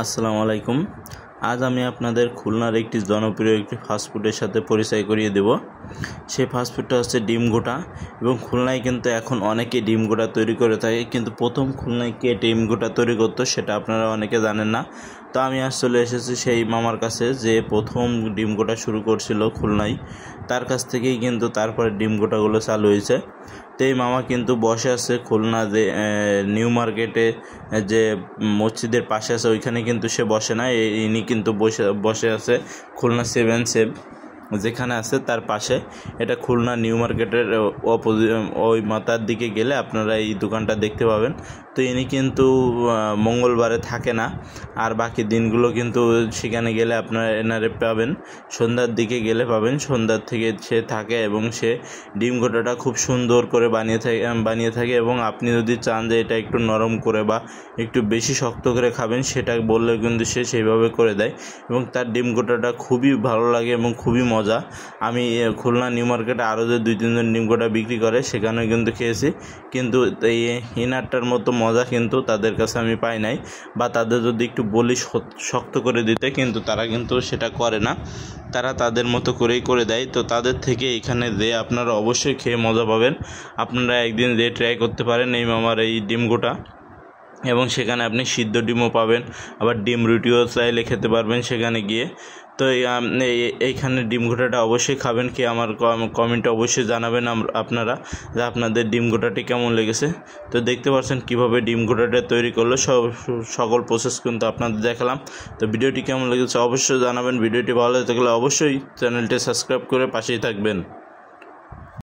আসসালামু আলাইকুম আজ আমি আপনাদের খুলনার একটি জনপ্রিয় একটি ফাস্টফুডের সাথে পরিচয় করিয়ে দেব সেই ফাস্ট ফুডটা হচ্ছে ডিম গোটা এবং খুলনায় কিন্তু এখন অনেকে ডিম গোটা তৈরি করে থাকে কিন্তু প্রথম খুলনায় কে ডিম গোটা তৈরি করতো সেটা আপনারা অনেকে জানেন না তো আমি আসলে এসেছি সেই মামার কাছে যে প্রথম ডিম গোটা শুরু করছিল খুলনায় তার কাছ থেকেই কিন্তু তারপরে ডিম গোটাগুলো চালু হয়েছে তো এই মামা কিন্তু বসে আছে খুলনা যে নিউ মার্কেটে যে মসজিদের পাশে আছে ওইখানে কিন্তু সে বসে না ইনি কিন্তু বসে বসে আছে খুলনা সেভেন সেভ যেখানে আছে তার পাশে এটা খুলনা নিউ মার্কেটের অপোজি ওই মাথার দিকে গেলে আপনারা এই দোকানটা দেখতে পাবেন তো ইনি কিন্তু মঙ্গলবারে থাকে না আর বাকি দিনগুলো কিন্তু সেখানে গেলে আপনারা এনারে পাবেন সন্ধ্যার দিকে গেলে পাবেন সন্ধ্যার থেকে সে থাকে এবং সে ডিম গোটাটা খুব সুন্দর করে বানিয়ে থাকে বানিয়ে থাকে এবং আপনি যদি চান যে এটা একটু নরম করে বা একটু বেশি শক্ত করে খাবেন সেটা বললেও কিন্তু সে সেইভাবে করে দেয় এবং তার ডিম গোটাটা খুবই ভালো লাগে এবং খুবই মজা মজা আমি খুলনা নিউ মার্কেটে আরও যে দুই তিনজন ডিম কোটা বিক্রি করে সেখানেও কিন্তু খেয়েছি কিন্তু এই ইনারটার মতো মজা কিন্তু তাদের কাছে আমি পাই নাই বা তাদের যদি একটু বলি শক্ত করে দিতে কিন্তু তারা কিন্তু সেটা করে না তারা তাদের মতো করেই করে দেয় তো তাদের থেকে এখানে যে আপনারা অবশ্যই খেয়ে মজা পাবেন আপনারা একদিন যে ট্রাই করতে পারেন এই মামার এই ডিম গোটা এবং সেখানে আপনি সিদ্ধ ডিমও পাবেন আবার ডিম রুটিও চাইলে খেতে পারবেন সেখানে গিয়ে তো এইখানে ডিম ঘোটাটা অবশ্যই খাবেন কি আমার কমেন্টে অবশ্যই জানাবেন আপনারা যে আপনাদের ডিম ঘোটাটি কেমন লেগেছে তো দেখতে পাচ্ছেন কিভাবে ডিম ঘোটাটা তৈরি করলো সব সকল প্রসেস কিন্তু আপনাদের দেখালাম তো ভিডিওটি কেমন লেগেছে অবশ্যই জানাবেন ভিডিওটি ভালো লাগলে অবশ্যই চ্যানেলটি সাবস্ক্রাইব করে পাশেই থাকবেন